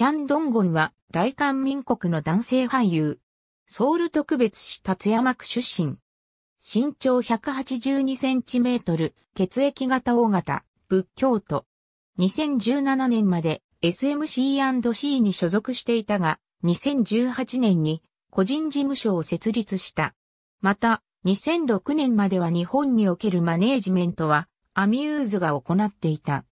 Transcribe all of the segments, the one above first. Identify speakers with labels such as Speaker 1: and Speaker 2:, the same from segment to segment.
Speaker 1: チャンドンゴンは大韓民国の男性俳優。ソウル特別市達山区出身。身長182センチメートル、血液型大型、仏教徒。2017年まで SMC&C に所属していたが、2018年に個人事務所を設立した。また、2006年までは日本におけるマネージメントは、アミューズが行っていた。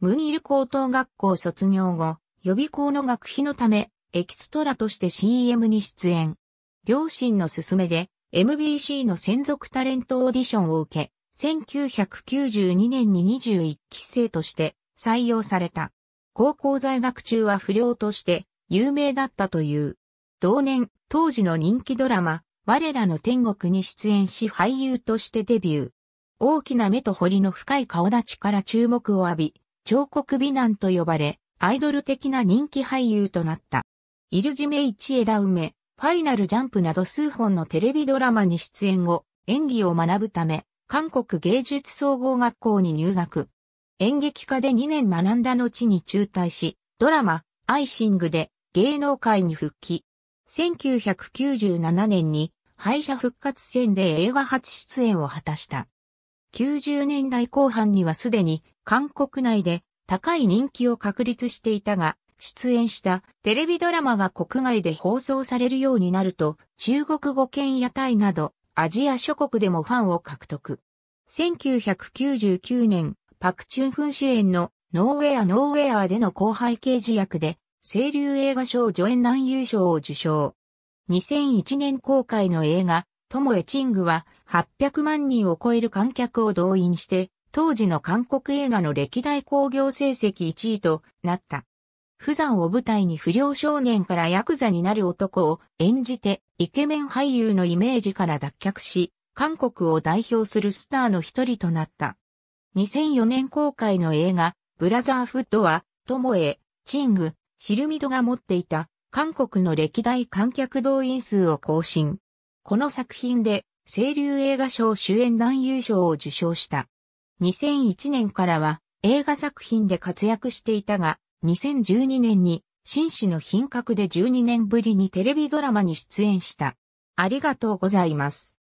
Speaker 1: ムイル高等学校卒業後、予備校の学費のため、エキストラとして CM に出演。両親の勧めで MBC の専属タレントオーディションを受け、1992年に21期生として採用された。高校在学中は不良として有名だったという。同年、当時の人気ドラマ、我らの天国に出演し俳優としてデビュー。大きな目と彫りの深い顔立ちから注目を浴び、彫刻美男と呼ばれ、アイドル的な人気俳優となった。イルジメイチエウ梅、ファイナルジャンプなど数本のテレビドラマに出演後、演技を学ぶため、韓国芸術総合学校に入学。演劇科で2年学んだ後に中退し、ドラマ、アイシングで芸能界に復帰。1997年に敗者復活戦で映画初出演を果たした。90年代後半にはすでに韓国内で高い人気を確立していたが、出演したテレビドラマが国外で放送されるようになると、中国語圏やタイなど、アジア諸国でもファンを獲得。1999年、パクチュンフン主演のノーウェアノーウェアでの後輩刑事役で、清流映画賞助演男優賞を受賞。2001年公開の映画、トモエチングは800万人を超える観客を動員して、当時の韓国映画の歴代興行成績1位となった。釜山を舞台に不良少年からヤクザになる男を演じてイケメン俳優のイメージから脱却し、韓国を代表するスターの一人となった。2004年公開の映画、ブラザーフッドは、トモエ、チング、シルミドが持っていた韓国の歴代観客動員数を更新。この作品で、清流映画賞主演男優賞を受賞した。2001年からは映画作品で活躍していたが、2012年に、紳士の品格で12年ぶりにテレビドラマに出演した。ありがとうございます。